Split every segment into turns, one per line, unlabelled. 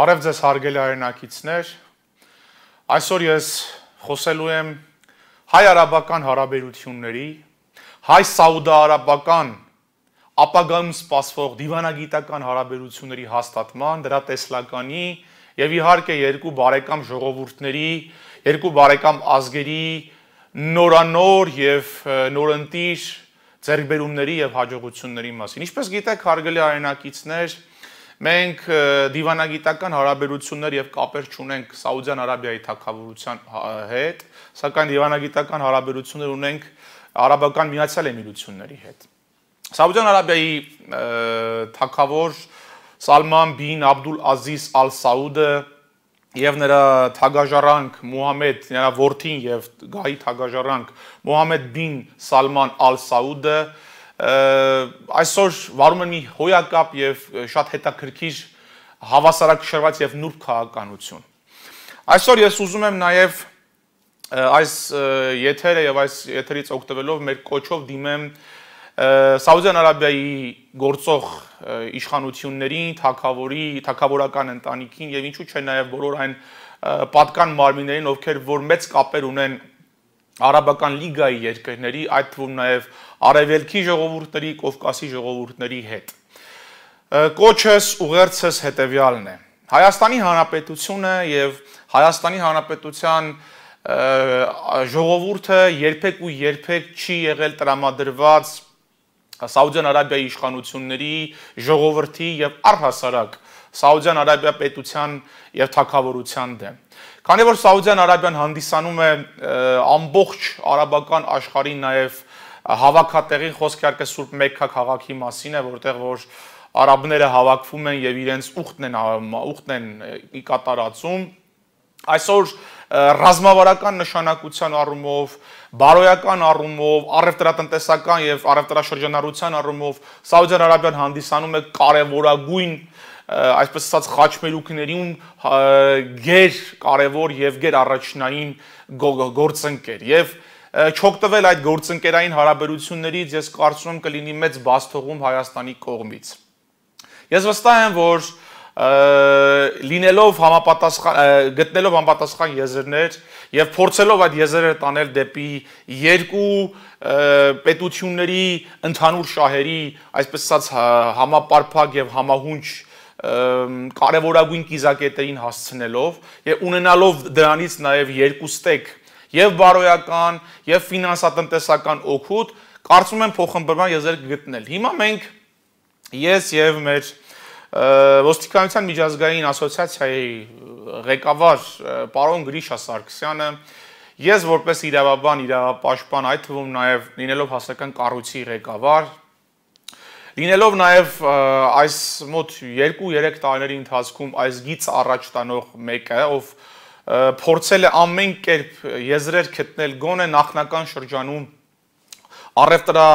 Բարև ձեզ հարգելի հայրենակիցներ։ Այսօր ես խոսելու եմ հայ-արաբական հարաբերությունների, հայ-սաուդա-արաբական ապագայում սպասվող դիվանագիտական հարաբերությունների հաստատման, դրա տեսլականի եւ իհարկե երկու բարեկամ ժողովուրդների, երկու բարեկամ ազգերի նորանոր եւ նորընտիր ձեռքբերումների եւ հաջողությունների մասին։ Ինչպես գիտեք, հարգելի հայրենակիցներ, Մենք դիվանագիտական հարաբերություններ եւ կապեր չունենք Սաուդյան Արաբիայի թակավորության հետ, սակայն դիվանագիտական հարաբերություններ ունենք Արաբական Միացյալ Էմիրությունների հետ։ Սաուդյան Արաբիայի թակավոր Սալման բին Աբդուլ Ազիզ Ալ-Սաուդը եւ նրա թագաժառանգ Մուհամեդ, նրա որդին եւ գահի թագաժառանգ Մուհամեդ բին Սալման Ալ-Սաուդը այսօր վարում են մի հոյակապ եւ շատ հետաքրքիր հավասարակշռված եւ նուրբ քաղաքականություն։ Այսօր ես ուզում եմ նաեւ այս եթերը եւ այս եթերից օգտվելով մեր կոչով դիմեմ Սաուդյան Արաբիայի գործող իշխանությունների, թակավորի, թակավորական ընտանիքին եւ ինչու՞ չէ նաեւ բոլոր այն պատկան մարմիններին, ովքեր որ մեծ կապեր ունեն արաբական լիգայի երկրների, այդ թվում նաև արևելքի ժողովուրդների, Կովկասի ժողովուրդների հետ։ Կոչես ուղերձս հետևյալն է։ Հայաստանի Հանրապետությունը եւ Հայաստանի Հանրապետության ժողովուրդը երբեք ու երբեք չի եղել տրամադրված Սաուդյան Արաբիայի իշխանությունների, ժողովրդի եւ առհասարակ Սաուդյան Արաբիա պետության եւ թակավորության դեմ։ Քանի որ Սաուդյան Արաբիան հանդիսանում է ամբողջ արաբական աշխարհի նաև հավաքատեղին խոսքի արկը Սուրբ Մեքքա քաղաքի մասին է, որտեղ որ արաբները հավաքվում են եւ իրենց ուխտն են ուխտն են ի կատարածում այսօր ռազմավարական նշանակության առումով, բարոյական առումով, առևտրատնտեսական եւ առևտրաշրջանառության առումով Սաուդյան Արաբիան հանդիսանում է կարևորագույն և այսպես ասած խաչմերուկներին ղեր կարևոր եւ ղեր առաջնային գործընկեր եւ չօգտվել այդ գործընկերային հարաբերություններից ես կարծում եմ կլինի մեծ բաստողում Հայաստանի կողմից։ Ես վստահ եմ, որ լինելով համապատասխան գտնելով համապատասխան եզրներ եւ փորձելով այդ եզրերը տանել դեպի երկու պետությունների ընդհանուր շահերի, այսպես ասած համապարփակ եւ համահունչ համա կարևորագույն կիզակետերին հասցնելով եւ ունենալով դրանից նաեւ երկու ստեկ եւ բարոյական եւ ֆինանսատնտեսական օգուտ կարծում եմ փոխհմբռնման եզրեր գտնել։ Հիմա մենք ես եւ մեր ոստիկանության միջազգային ասոցիացիայի ղեկավար պարոն Գրիշա Սարգսյանը ես որպես իրավաբան, իրավապաշտպան, այդ թվում նաև լինելով հասարակական կառույցի ղեկավար, Լինելով նաև այս մոտ 2-3 տարիների ընթացքում այս գից առաջ տանող մեկը, ով փորձել է ամեն կերպ եզրեր գտնել գոնե նախնական շրջանում առևտրա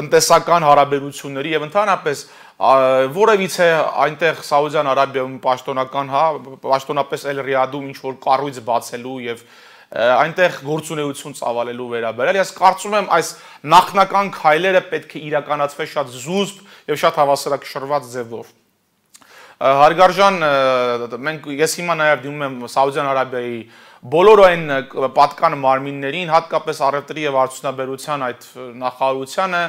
տնտեսական հարաբերությունների եւ ընդհանրապես որևիցե այնտեղ Սաուդյան Արաբիայում պաշտոնական, հա, պաշտոնապես Էլ Ռիադում ինչ որ կառույց բացելու եւ և այնտեղ գործունեություն ծավալելու վերաբերյալ ես կարծում եմ այս նախնական քայլերը պետք է իրականացվեն շատ զուսպ եւ շատ հավասարակշռված ձևով հարգարժան մենք ես հիմա նաև դիմում եմ Սաուդյան Արաբիայի բոլոր այն պատկան մարմիններին, հատկապես առևտրի եւ արդյունաբերության այդ նախարարությանը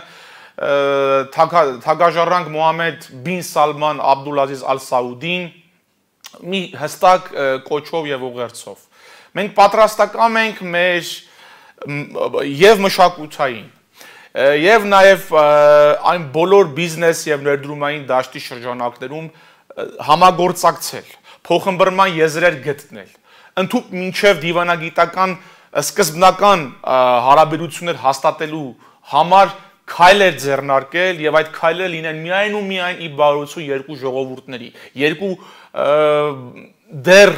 թագաժառանգ Մոհամեդ բին Սալման Աբդուլազիզ Ալ Սաուդին մի հստակ կոչով եւ ուղերձով Մենք պատրաստական ենք մեր եւ մշակութային եւ նաեւ այն բոլոր բիզնես եւ ներդրումային դաշտի շրջանակներում համագործակցել, փոխմբռնման եզրեր գտնել, ընդհուպ մինչև դիվանագիտական սկզբնական հարաբերություններ հաստատելու համար քայլեր ձեռնարկել եւ այդ քայլերը լինեն միայն ու միայն ի բարօրություն երկու ժողովուրդների, երկու դեռ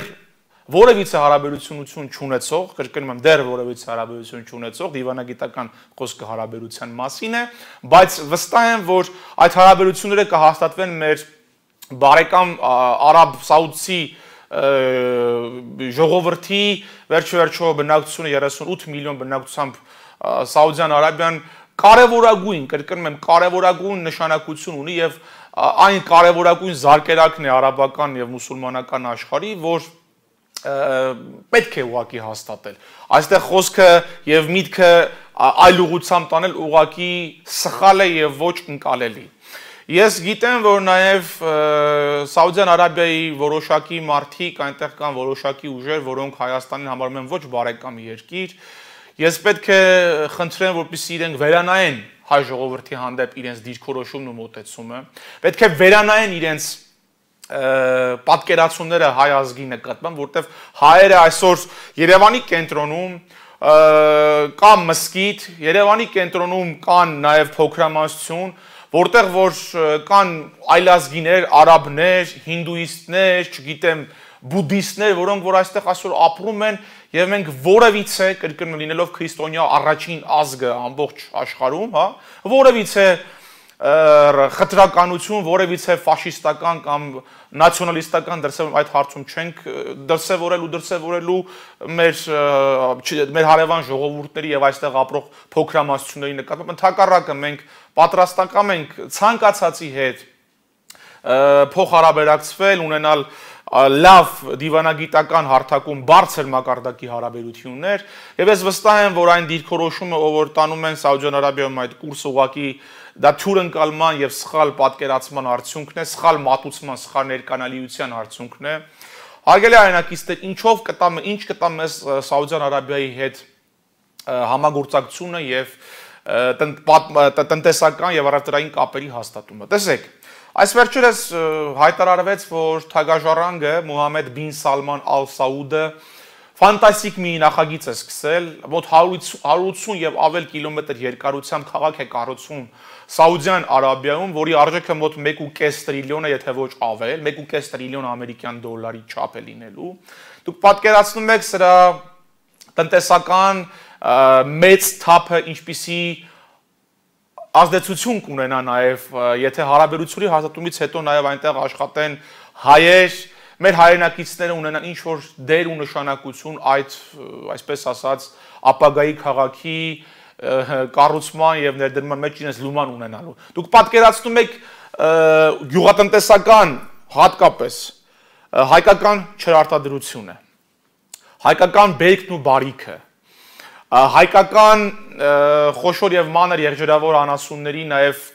որևիցե հարաբերությունություն չունեցող, կրկնում եմ, դեռ որևիցե հարաբերություն չունեցող դիվանագիտական խոսքը հարաբերության մասին է, բայց վստահ եմ, որ այդ հարաբերությունները կհաստատվեն մեր բարեկամ արաբ-սաուդցի ժողովրդի վերջիվերջո բնակչությունը 38 միլիոն բնակությամբ Սաուդյան Արաբիան կարևորագույն, կրկնում եմ, կարևորագույն նշանակություն ունի եւ այն կարևորագույն զարգերակն է արաբական եւ մուսուլմանական աշխարհի, որ պետք է ուղակի հաստատել։ Այստեղ խոսքը եւ միտքը այլ ուղությամբ տանել ուղակի սխալ է եւ ոչ ընկալելի։ Ես գիտեմ, որ նաև Սաուդյան Արաբիայի որոշակի մարդիկ, այնտեղ կան որոշակի ուժեր, որոնք Հայաստանին համարում են ոչ բարեկամ երկիր։ Ես պետք է խնդրեմ, որպեսզի իրենք վերանային հայ ժողովրդի հանդեպ իրենց դիրքորոշումն ու մոտեցումը։ Պետք է վերանային իրենց պատկերացումները հայ ազգի նկատմամբ, որտեվ հայերը այսօր Երևանի կենտրոնում կա մսկիթ, Երևանի կենտրոնում կան նաև փոքրամասնություն, որտեղ որ կան այլազգիներ, արաբներ, հինդուիստներ, չգիտեմ, բուդիստներ, որոնք որ այստեղ այսօր ապրում են եւ մենք որևիցե կրկնում լինելով քրիստոնյա առաջին ազգը ամբողջ աշխարհում, հա, որևիցե խտրականություն որևիցե ֆաշիստական կամ նացիոնալիստական դրսևորում այդ հարցում չենք դրսևորել ու դրսևորելու մեր մեր հարևան ժողովուրդների եւ այստեղ ապրող փոքրամասնությունների նկատմամբ ընդհակառակը մենք պատրաստական ենք ցանկացածի հետ փոխհարաբերակցվել ունենալ լավ դիվանագիտական հարթակում բարձր մակարդակի հարաբերություններ եւ ես վստահ եմ որ այն դիրքորոշումը ով որ տանում են Սաուդյան Արաբիայում այդ կուրս ուղակի ու Դա թյուրընկալման եւ սխալ պատկերացման արդյունքն է, սխալ մատուցման, սխալ ներկանալիության արդյունքն է։ Հարգելի հայրենակիցներ, ինչով կտա ինչ կտա մեզ Սաուդյան Արաբիայի հետ համագործակցությունը եւ տնտեսական եւ առևտրային կապերի հաստատումը։ Տեսեք, այս վերջերս հայտարարվեց, որ Թագաժառանգը Մուհամեդ բին Սալման Ալ-Սաուդը ֆանտաստիկ մի նախագիծ է սկսել, մոտ 180 եւ ավել կիլոմետր երկարությամբ քաղաք է կառուցում Սաուդյան Արաբիայում, որի արժեքը մոտ 1.5 տրիլիոն է, եթե ոչ ավել, 1.5 տրիլիոն ամերիկյան դոլարի չափ է լինելու։ Դուք պատկերացնում եք սրա տնտեսական մեծ թափը ինչպիսի ազդեցություն կունենա նաև եթե հարաբերությունի հաստատումից հետո նաև այնտեղ աշխատեն հայեր մեր հայրենակիցները ունենան ինչ որ դեր ու նշանակություն այդ այսպես ասած ապագայի քաղաքի կառուցման եւ ներդրման մեջ իրենց լուման ունենալու։ Դուք պատկերացնում եք գյուղատնտեսական հատկապես հայկական չրարտադրությունը, հայկական բերքն ու բարիքը, հայկական խոշոր եւ մանր երջերավոր անասունների նաեւ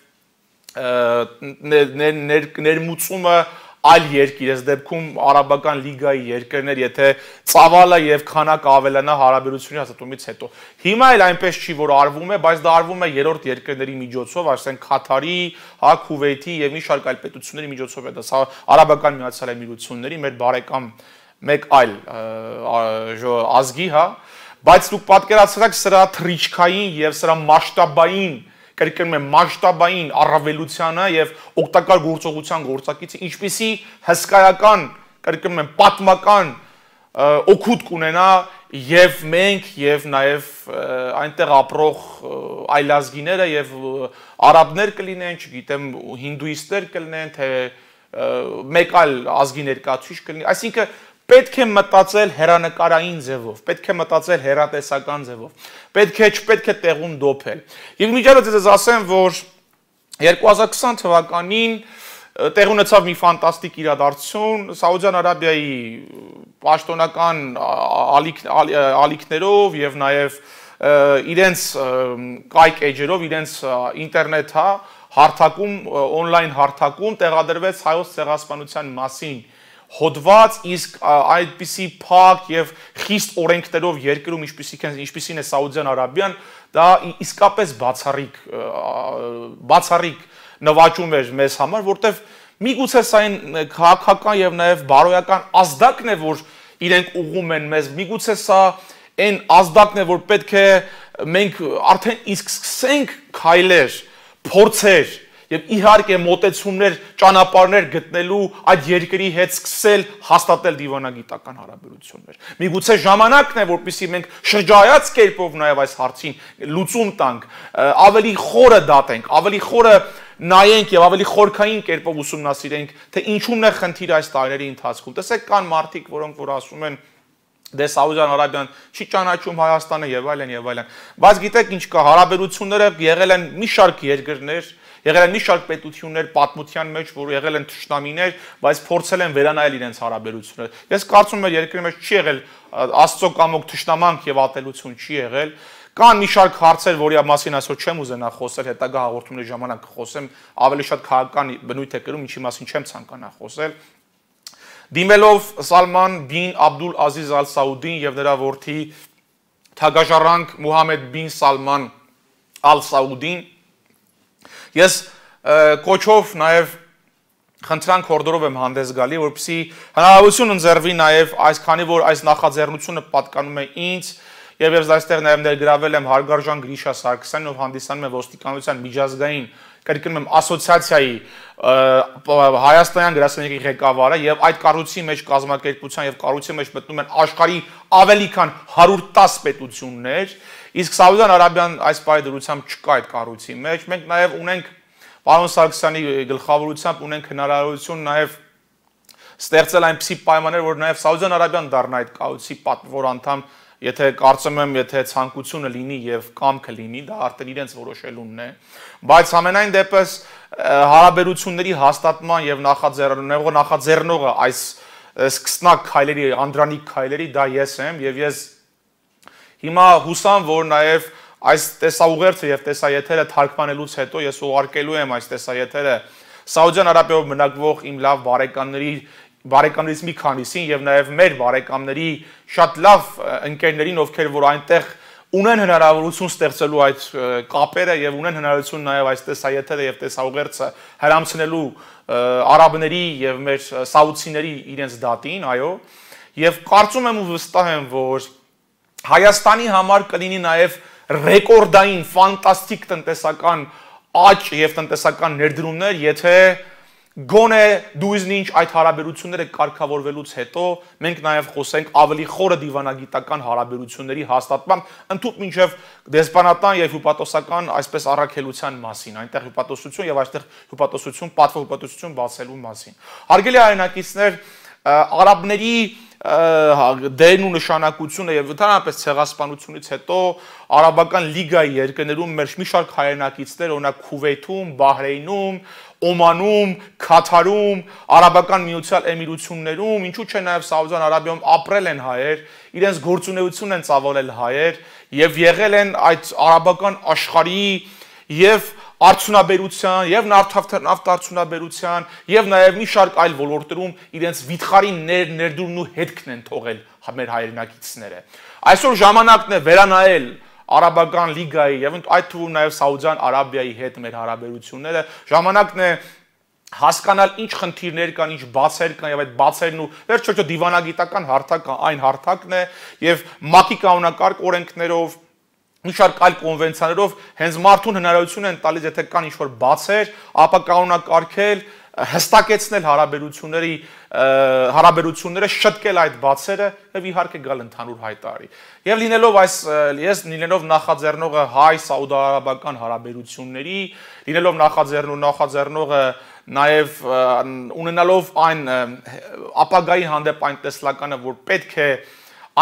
ներմուծումը ներ, ներ, ներ, ներ, ներ, ներ, ներ, ներ, ներ, այլ երկիր, այս դեպքում արաբական լիգայի երկրներ, եթե ծավալը եւ քանակը ավելանա հարաբերությունի հաստատումից հետո։ Հիմա էլ այնպես չի, որ արվում է, բայց դա արվում է երրորդ երկրների միջոցով, ասենք Քաթարի, հա Քուվեյթի եւ մի շարք այլ պետությունների միջոցով է դա սա արաբական միացյալ էմիրությունների մեր բարեկամ մեկ այլ ազգի, հա, բայց դուք պատկերացրեք սրա թրիչքային եւ սրա մասշտաբային կրկնում եմ մասշտաբային առավելությանը եւ օգտակար գործողության գործակիցը, ինչպիսի հսկայական կրկնում եմ պատմական օգուտ կունենա եւ մենք եւ նաեւ այնտեղ ապրող այլազգիները եւ արաբներ կլինեն, չգիտեմ, հինդուիստներ կլինեն, թե մեկ այլ ազգի ներկայացուցիչ կլինի։ Այսինքն պետք է մտածել հերանեկարային ձևով, պետք է մտածել հերատեսական ձևով։ Պետք է չպետք է տեղում դոփել։ Եվ միջարը ձեզ ասեմ, որ 2020 թվականին տեղ ունեցավ մի ֆանտաստիկ իրադարձություն Սաուդյան Արաբիայի պաշտոնական ալիք ալիքներով եւ նաեւ իրենց կայք էջերով իրենց ինտերնետ հա հարթակում on-line հարթակում տեղադրվեց հայոց ցեղասպանության մասին հոդված, իսկ այդպիսի փակ եւ խիստ օրենքներով երկրում ինչպիսիք են ինչպիսին է Սաուդյան Արաբիան, դա իսկապես բացառիկ բացառիկ նվաճում էր մեզ համար, որտեվ միգուցե սա այն քաղաքական եւ նաեւ բարոյական ազդակն է, որ իրենք ուղում են մեզ, միգուցե սա այն ազդակն է, որ պետք է մենք արդեն իսկ սկսենք քայլեր, փորձեր եւ իհարկե մտեցումներ, ճանապարհներ գտնելու այդ երկրի հետ սկսել հաստատել դիվանագիտական հարաբերություններ։ Միգուցե ժամանակն է, որpիսի մենք շրջայած կերպով նաեւ այս հարցին լուծում տանք, ավելի խորը դատենք, ավելի խորը նայենք եւ ավելի խորքային կերպով ուսումնասիրենք, թե ինչումն է խնդիր այս տարիների ընթացքում։ Տեսեք, կան մարդիկ, որոնք որ ասում են դե Սաուդյան Արաբիան չի ճանաչում Հայաստանը եւ այլն եւ այլն։ Բայց գիտեք ինչ կա, հարաբերությունները եղել են մի շարք երկրներ, եղել են մի շարք պետություններ պատմության մեջ, որ եղել են ճշտամիներ, բայց փորձել են վերանայել իրենց հարաբերությունները։ Ես կարծում եմ, երկրի մեջ չի եղել աստծո կամոք ճշտամանք եւ ատելություն չի եղել։ Կան մի շարք հարցեր, որի մասին այսօր չեմ ուզենա խոսել, հետագա հաղորդումների ժամանակ կխոսեմ, ավելի շատ քաղաքական բնույթ է կրում, ինչի մասին չեմ ցանկանա խոսել։ Դիմելով Սալման բին Աբդուլ Ազիզ Ալ-Սաուդին եւ նրա որդի թագաժառանգ Մուհամեդ բին Սալման Ալ-Սաուդին Ես կոչով նաև խնդրանք հորդորով եմ հանդես գալի, որպեսի հնարավորություն ընձեռվի նաև այս քանի որ այս նախաձեռնությունը պատկանում է ինձ եւ ես այստեղ նաև ներգրավել եմ Հարգարժան Գրիշա Սարգսյանին, ով հանդիսանում է ոստիկանության միջազգային կրկնում եմ ասոցիացիայի Հայաստանյան գրասենյակի ղեկավարը եւ այդ կառույցի մեջ կազմակերպության եւ կառույցի մեջ մտնում են աշխարհի ավելի քան 110 պետություններ, իսկ Սաուդյան Արաբիան այս պարի դրությամբ չկա այդ կառույցի մեջ։ Մենք նաեւ ունենք պարոն Սարգսյանի գլխավորությամբ ունենք հնարավորություն նաեւ ստեղծել այնպիսի պայմաններ, որ նաեւ Սաուդյան Արաբիան դառնա այդ կառույցի պատվոր անդամ Եթե կարծում եմ, եթե ցանկությունը լինի եւ կամքը լինի, դա արդեն իրենց որոշելունն է, բայց ամենայն դեպս հարաբերությունների հաստատման եւ նախաձեռնողը նախաձեռնողը այս սկսնակ քայլերի, անդրանիկ քայլերի դա ես եմ եւ ես հիմա հուսամ, որ նաեւ այս տեսաուղերձը եւ տեսաեթերը թարգմանելուց հետո ես ուղարկելու եմ այս տեսաեթերը Սաուդյան Արաբիայով մնակվող իմ լավ բարեկամների բարեկամներից մի քանիսին եւ նաեւ մեր բարեկամների շատ լավ ընկերներին, ովքեր որ այնտեղ ունեն հնարավորություն ստեղծելու այդ կապերը եւ ունեն հնարավորություն նաեւ այս տեսաեթերը եւ տեսաուղերձը հրամցնելու արաբների եւ մեր սաուդիների իրենց դատին, այո։ Եվ կարծում եմ ու վստահ եմ, որ Հայաստանի համար կլինի նաեւ ռեկորդային ֆանտաստիկ տնտեսական աճ եւ տնտեսական ներդրումներ, եթե Գոնե դու ինձ ինչ այդ հարաբերությունները կարգավորվելուց հետո մենք նաև խոսենք ավելի խորը դիվանագիտական հարաբերությունների հաստատման ընդհանուր մինչև դեսպանատան եւ հյուպատոսական այսպես առաքելության մասին, այնտեղ հյուպատոսություն եւ այստեղ հյուպատոսություն, պատվո հյուպատոսություն բացելու մասին։ Հարգելի հայրենակիցներ, արաբների հա, դերն ու նշանակությունը եւ ընդհանրապես ցեղասպանությունից հետո արաբական լիգայի երկրներում մեր մի շարք հայրենակիցներ, օրինակ Քուվեյթում, Բահրեյնում, Օմանում, Քաթարում, Արաբական Միացյալ Էմիրություններում, ինչու՞ չէ նաև Սաուդյան Արաբիայում ապրել են հայեր, իրենց գործունեություն են ծավալել հայեր եւ եղել են այդ արաբական աշխարհի եւ արդյունաբերության եւ նավթարդյունաբերության եւ նաեւ մի շարք այլ ոլորտերում իրենց վիթխարի ներ ներդրումն ու հետքն են թողել մեր հայրենակիցները։ Այսօր ժամանակն է վերանայել Արաբական լիգայի եւ այդ թվում նաեւ Սաուդյան Արաբիայի հետ մեր հարաբերությունները ժամանակն է հասկանալ ինչ խնդիրներ կան, ինչ բացեր կան եւ այդ բացերն ու վերջո չո դիվանագիտական հարթակը այն հարթակն է եւ ՄԱԿ-ի կանոնակարգ օրենքներով մի շարք այլ կոնվենցիաներով հենց մարդուն հնարավորություն են տալիս եթե կան ինչ որ բացեր, ապա կանոնակարգել հստակեցնել հարաբերությունների հարաբերությունները, շտկել այդ բացերը եւ իհարկե գալ ընդհանուր հայտարարի։ Եվ լինելով այս ես լինելով նախաձեռնողը հայ սաուդարաբական հարաբերությունների, լինելով նախաձեռնու նախաձեռնողը նաև ունենալով այն ապագայի հանդեպ այն տեսլականը, որ պետք է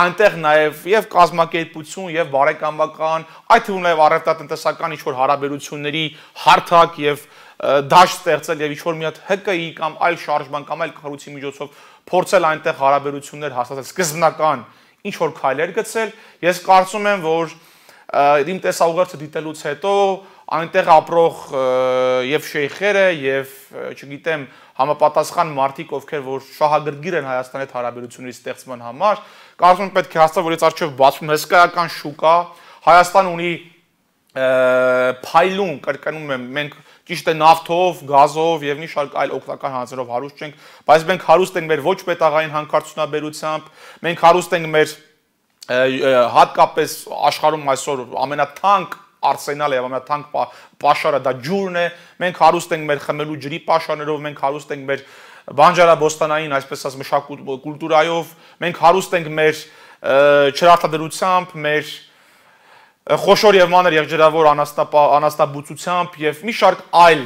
այնտեղ նաև եւ կազմակերպություն եւ բարեկամական, այդ թվում նաև առևտրատնտեսական ինչ որ հարաբերությունների հարթակ եւ և դաշտ ստեղծել եւ ինչ-որ մի հատ ՀԿ-ի կամ այլ շարժման կամ այլ կառույցի միջոցով փորձել այնտեղ հարաբերություններ հաստատել, սկզբնական ինչ-որ քայլեր գցել, ես կարծում եմ, որ իմ տեսաուղերձը դիտելուց հետո այնտեղ ապրող եւ շեյխերը եւ չգիտեմ համապատասխան մարդիկ ովքեր որ շահագրգիռ են Հայաստանի հետ հարաբերությունների ստեղծման համար կարծում եմ պետք է հասկանալ որ այս արժեվ բացվում հսկայական շուկա Հայաստան ունի փայլուն կրկնում եմ մենք Ճիշտ է, նավթով, գազով եւ մի շարք այլ օգտակար հանձներով հարուստ չենք, բայց մենք հարուստ ենք մեր ոչ պետական հանքարդյունաբերությամբ, մենք հարուստ ենք մեր հատկապես աշխարհում այսօր ամենաթանկ արսենալը եւ ամենաթանկ պաշարը դա ջուրն է։ Մենք հարուստ ենք մեր խմելու ջրի պաշարներով, մենք հարուստ ենք մեր բանջարաբոստանային, այսպես ասած, մշակույթ կուլտուրայով, մենք հարուստ ենք մեր չրարտադրությամբ, մեր խոշոր եւ մանր եղջերավոր անաստապա անաստաբուծությամբ եւ մի շարք այլ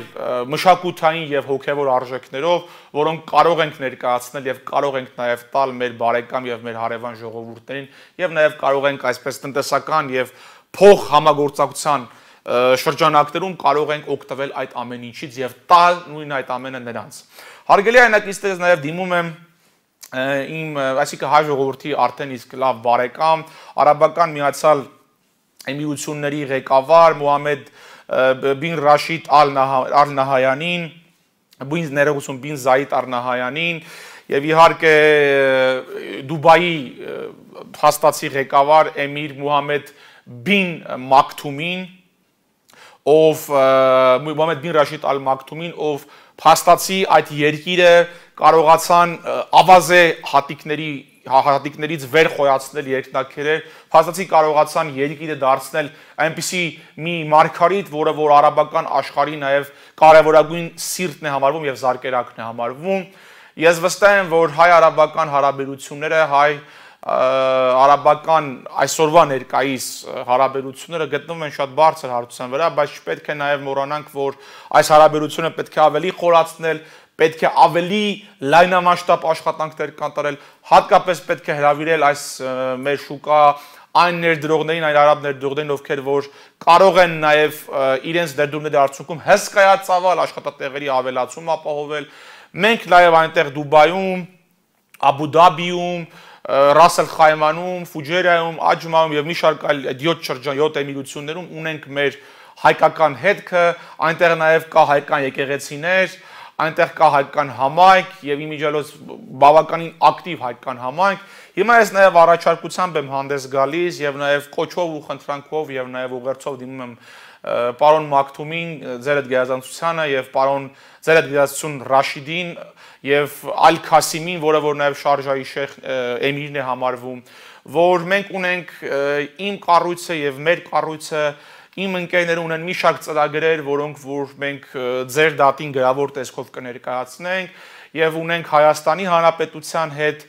մշակութային եւ հոգեվոր արժեքներով, որոնք կարող ենք ներկայացնել եւ կարող ենք նաեւ տալ մեր բարեկամ եւ մեր հարևան ժողովուրդներին եւ նաեւ կարող ենք այսպես տնտեսական եւ փող համագործակցության շրջանակներում կարող ենք օգտվել այդ ամեն ինչից եւ տալ նույն այդ ամենը նրանց։ Հարգելի այնակ իստես նաեւ դիմում եմ իմ այսինքն հայ ժողովրդի արդեն իսկ լավ բարեկամ արաբական միացյալ միությունների ղեկավար Մուհամեդ բին Ռաշիդ Ալ-Նահայանին, բին ներողություն բին Զայիդ Ալ-Նահայանին եւ իհարկե Դուբայի հաստացի ղեկավար Էմիր Մուհամեդ բին Մակթումին, ով Մուհամեդ բին Ռաշիդ Ալ-Մակթումին, ով հաստացի այդ երկիրը կարողացան ավազե հատիկների հահատիկներից վեր խոյացնել երկնակերեր, փաստացի կարողացան երկիրը դարձնել այնպիսի մի մարգարիտ, որը որ արաբական աշխարհի նաև կարևորագույն սիրտն է համարվում եւ զարգերակն է համարվում։ Ես վստահ եմ, որ հայ-արաբական հարաբերությունները, հայ արաբական այսօրվա ներկայիս հարաբերությունները գտնվում են շատ բարձր հարթության վրա, բայց չպետք է նաև մոռանանք, որ այս հարաբերությունը պետք է ավելի խորացնել, պետք է ավելի լայնամասշտաբ աշխատանքներ կատարել, հատկապես պետք է հravirել այս մեր շուկա այն ներդրողներին, այն արաբ ներդրողներին, ովքեր որ կարող են նաև իրենց ներդրումների արդյունքում հսկայածավալ աշխատատեղերի ավելացում ապահովել։ Մենք նաև այնտեղ Դուբայում, Աբու Դաբիում, Ռասել Խայմանում, Ֆուջերայում, Աջմայում եւ մի շարք այլ 7 շրջան, 7 էմիրություններում ունենք մեր հայկական հետքը, այնտեղ նաև կա հայկական եկեղեցիներ, եկ այնտեղ կա հայկական համայնք եւ իմիջալոց բավականին ակտիվ հայկական համայնք։ Հիմա ես նաեւ առաջարկությամբ եմ հանդես գալիս եւ նաեւ կոչով ու խնդրանքով եւ նաեւ ուղերձով դիմում եմ պարոն Մակթումին, ձեր այդ գերազանցությանը եւ պարոն ձեր այդ գերազանցություն Ռաշիդին եւ Ալ Քասիմին, որը որ նաեւ շարժայի շեխ էմիրն է համարվում, որ մենք ունենք իմ կառույցը եւ մեր կառույցը իմ ընկերները ունեն մի շարք ծրագրեր, որոնք որ մենք ձեր դատին գրավոր տեսքով կներկայացնենք եւ ունենք Հայաստանի Հանրապետության հետ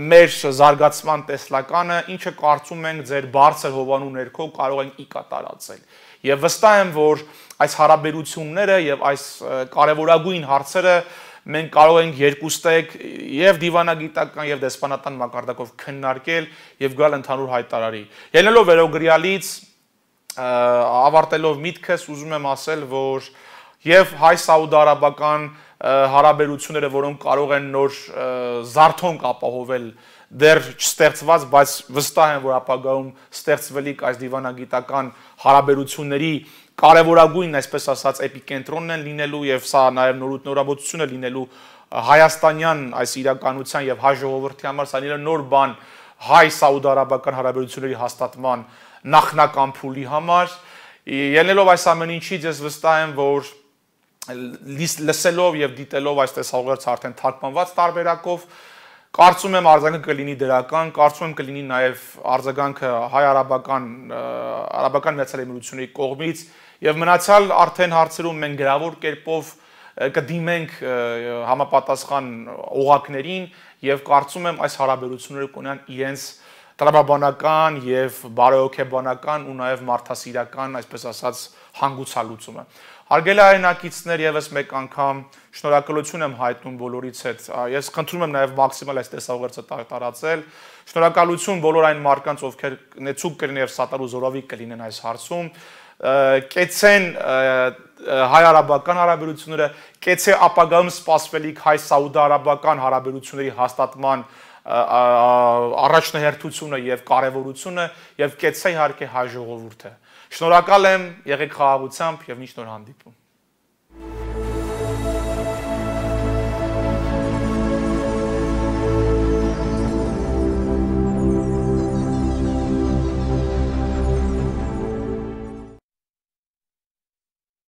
մեր զարգացման տեսլականը, ինչը կարծում ենք ձեր բարձր հովանու ներքո կարող ենք ի կատարածել։ Եվ վստահ եմ, որ այս հարաբերությունները եւ այս կարևորագույն հարցերը մենք կարող ենք երկուստեք եւ դիվանագիտական եւ դեսպանատան մակարդակով քննարկել եւ գալ ընդհանուր հայտարարի։ Ելնելով վերոգրյալից ավարտելով միտքս ուզում եմ ասել, որ եւ հայ-սաուդարաբական հարաբերությունները, որոնք կարող են նոր զարթոնք ապահովել դեռ չստեղծված, բայց վստահ եմ, որ ապագայում ստեղծվելիք այս դիվանագիտական հարաբերությունների կարևորագույն, այսպես ասած, էպիկենտրոնն են լինելու եւ սա նաեւ նորույթ նորաբացություն է լինելու հայաստանյան այս իրականության եւ հայ ժողովրդի համար սա նոր բան հայ-սաուդարաբական հարաբերությունների հաստատման նախնական փուլի համար։ Ելնելով այս ամեն ինչից ես վստահ եմ, որ լսելով եւ դիտելով այս տեսահողերց արդեն թարգմանված տարբերակով կարծում եմ արձագանքը կլինի դրական, կարծում եմ կլինի նաեւ արձագանքը հայ-արաբական արաբական միացյալ էմիրությունների կողմից եւ մնացյալ արդեն հարցերում մենք գրավոր կերպով կդիմենք համապատասխան օղակներին եւ կարծում եմ այս հարաբերությունները կունենան իրենց տրամաբանական եւ բարոյոգեբանական ու նաեւ մարդասիրական, այսպես ասած, հանգուցալուծումը։ Հարգելի հայրենակիցներ, եւս մեկ անգամ շնորհակալություն եմ հայտնում բոլորից հետ։ Ես խնդրում եմ նաեւ մաքսիմալ այս տեսաուղերձը տարածել։ Շնորհակալություն բոլոր այն մարդկանց, ովքեր նեցուկ կլինեն եւ սատար ու զորավիկ կլինեն այս հարցում կեցեն հայ-արաբական հարաբերությունները, կեցե ապագայում սպասվելիք հայ-սաուդա-արաբական հարաբերությունների հաստատման հարաբերությունները առաջնահերթությունը եւ կարեւորությունը եւ կեցա իհարկե հայ ժողովուրդը։ Շնորհակալ եմ, եղեք խաղաղությամբ եւ միշտ նոր հանդիպում։